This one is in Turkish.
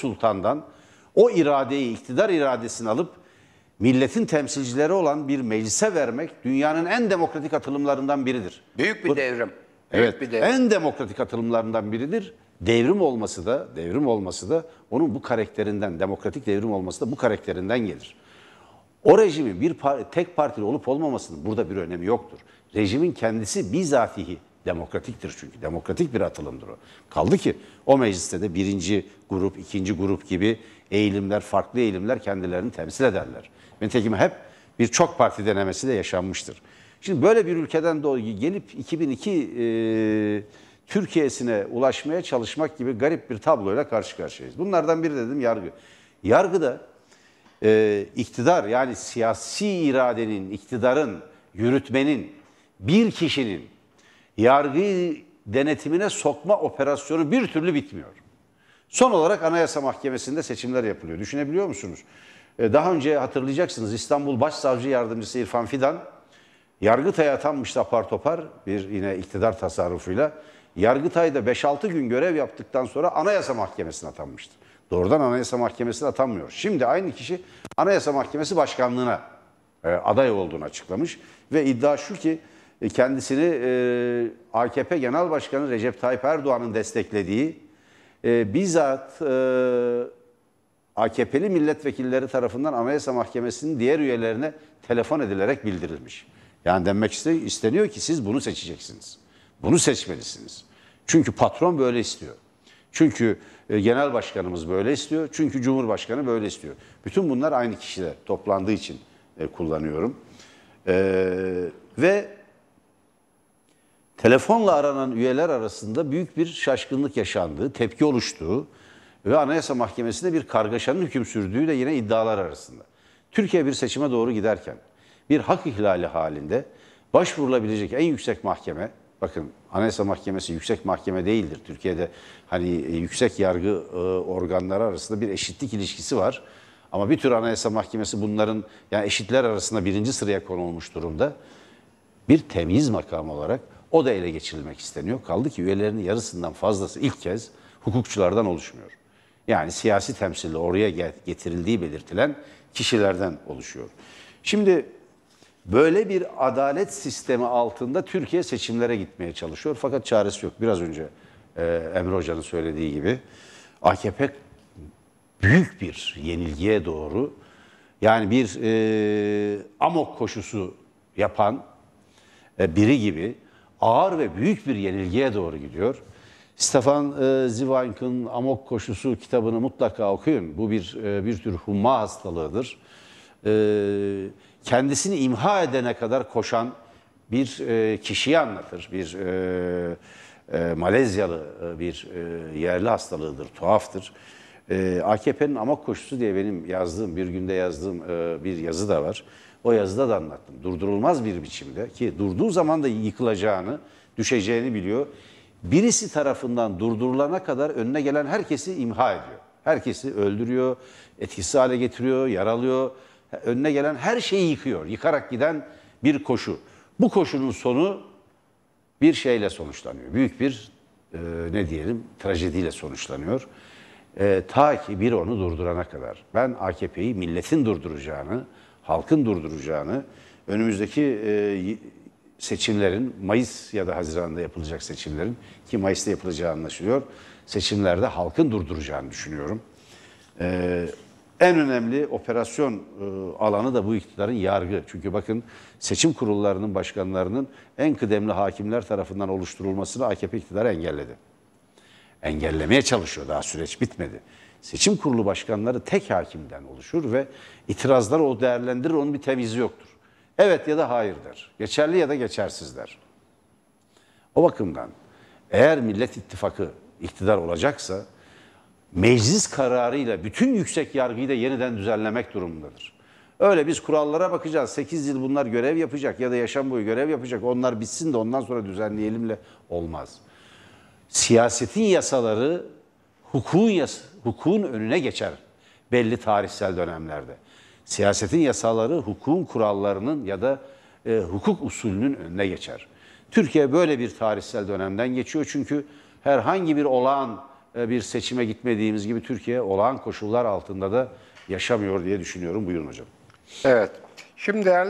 sultandan o iradeyi, iktidar iradesini alıp milletin temsilcileri olan bir meclise vermek dünyanın en demokratik atılımlarından biridir. Büyük bir devrim. Büyük evet, bir devrim. en demokratik atılımlarından biridir. Devrim olması da, devrim olması da onun bu karakterinden, demokratik devrim olması da bu karakterinden gelir. O rejimin bir par tek partili olup olmamasının burada bir önemi yoktur. Rejimin kendisi bizatihi Demokratiktir çünkü. Demokratik bir atılımdır o. Kaldı ki o mecliste de birinci grup, ikinci grup gibi eğilimler, farklı eğilimler kendilerini temsil ederler. Nitekim hep bir çok parti denemesi de yaşanmıştır. Şimdi böyle bir ülkeden dolayı gelip 2002 e, Türkiye'sine ulaşmaya çalışmak gibi garip bir tabloyla karşı karşıyayız. Bunlardan biri dedim yargı. Yargıda e, iktidar yani siyasi iradenin, iktidarın, yürütmenin, bir kişinin yargıyı denetimine sokma operasyonu bir türlü bitmiyor. Son olarak Anayasa Mahkemesi'nde seçimler yapılıyor. Düşünebiliyor musunuz? E, daha önce hatırlayacaksınız İstanbul Başsavcı Yardımcısı İrfan Fidan Yargıtay'a atanmıştı apar topar bir yine iktidar tasarrufuyla. Yargıtay'da 5-6 gün görev yaptıktan sonra Anayasa Mahkemesi'ne atanmıştı. Doğrudan Anayasa Mahkemesi'ne atanmıyor. Şimdi aynı kişi Anayasa Mahkemesi Başkanlığı'na e, aday olduğunu açıklamış ve iddia şu ki e, kendisini e, AKP Genel Başkanı Recep Tayyip Erdoğan'ın desteklediği e, bizzat e, AKP'li milletvekilleri tarafından Anayasa Mahkemesi'nin diğer üyelerine telefon edilerek bildirilmiş. Yani demek isteniyor ki siz bunu seçeceksiniz. Bunu seçmelisiniz. Çünkü patron böyle istiyor. Çünkü e, genel başkanımız böyle istiyor. Çünkü cumhurbaşkanı böyle istiyor. Bütün bunlar aynı kişiler toplandığı için e, kullanıyorum. E, ve telefonla aranan üyeler arasında büyük bir şaşkınlık yaşandığı, tepki oluştuğu ve Anayasa Mahkemesi'nde bir kargaşanın hüküm sürdüğü de yine iddialar arasında. Türkiye bir seçime doğru giderken bir hak ihlali halinde başvurulabilecek en yüksek mahkeme, bakın Anayasa Mahkemesi yüksek mahkeme değildir. Türkiye'de hani e, yüksek yargı e, organları arasında bir eşitlik ilişkisi var. Ama bir tür Anayasa Mahkemesi bunların yani eşitler arasında birinci sıraya konulmuş durumda. Bir temiz makam olarak o da ele geçirilmek isteniyor. Kaldı ki üyelerinin yarısından fazlası ilk kez hukukçulardan oluşmuyor. Yani siyasi temsille oraya getirildiği belirtilen kişilerden oluşuyor. Şimdi böyle bir adalet sistemi altında Türkiye seçimlere gitmeye çalışıyor. Fakat çaresi yok. Biraz önce e, Emre Hoca'nın söylediği gibi AKP büyük bir yenilgiye doğru yani bir e, amok koşusu yapan e, biri gibi ağır ve büyük bir yenilgiye doğru gidiyor. Stefan e, Zweig'in Amok Koşusu kitabını mutlaka okuyun. Bu bir e, bir tür humma hastalığıdır. E, kendisini imha edene kadar koşan bir kişiyi anlatır. Bir Malezyalı bir yerli hastalığıdır, tuhaftır. E, AKP'nin Amok Koşusu diye benim yazdığım, bir günde yazdığım bir yazı da var. O yazıda da anlattım. Durdurulmaz bir biçimde ki durduğu zaman da yıkılacağını, düşeceğini biliyor. Birisi tarafından durdurulana kadar önüne gelen herkesi imha ediyor. Herkesi öldürüyor, etkisiz hale getiriyor, yaralıyor. Önüne gelen her şeyi yıkıyor. Yıkarak giden bir koşu. Bu koşunun sonu bir şeyle sonuçlanıyor. Büyük bir e, ne diyelim trajediyle sonuçlanıyor. E, ta ki bir onu durdurana kadar. Ben AKP'yi milletin durduracağını, halkın durduracağını, önümüzdeki e, seçimlerin, Mayıs ya da Haziran'da yapılacak seçimlerin ki Mayıs'ta yapılacağı anlaşılıyor, seçimlerde halkın durduracağını düşünüyorum. E, en önemli operasyon e, alanı da bu iktidarın yargı. Çünkü bakın seçim kurullarının başkanlarının en kıdemli hakimler tarafından oluşturulmasını AKP iktidarı engelledi. Engellemeye çalışıyor daha süreç bitmedi. Seçim kurulu başkanları tek hakimden oluşur ve itirazları o değerlendirir, onun bir tevizi yoktur. Evet ya da hayır der. Geçerli ya da geçersiz der. O bakımdan eğer Millet İttifakı iktidar olacaksa meclis kararıyla bütün yüksek yargıyı da yeniden düzenlemek durumundadır. Öyle biz kurallara bakacağız. 8 yıl bunlar görev yapacak ya da yaşam boyu görev yapacak. Onlar bitsin de ondan sonra düzenleyelimle olmaz. Siyasetin yasaları hukukun, yas hukukun önüne geçer belli tarihsel dönemlerde. Siyasetin yasaları hukukun kurallarının ya da e, hukuk usulünün önüne geçer. Türkiye böyle bir tarihsel dönemden geçiyor çünkü herhangi bir olağan e, bir seçime gitmediğimiz gibi Türkiye olağan koşullar altında da yaşamıyor diye düşünüyorum. Buyurun hocam. Evet. Şimdi değerli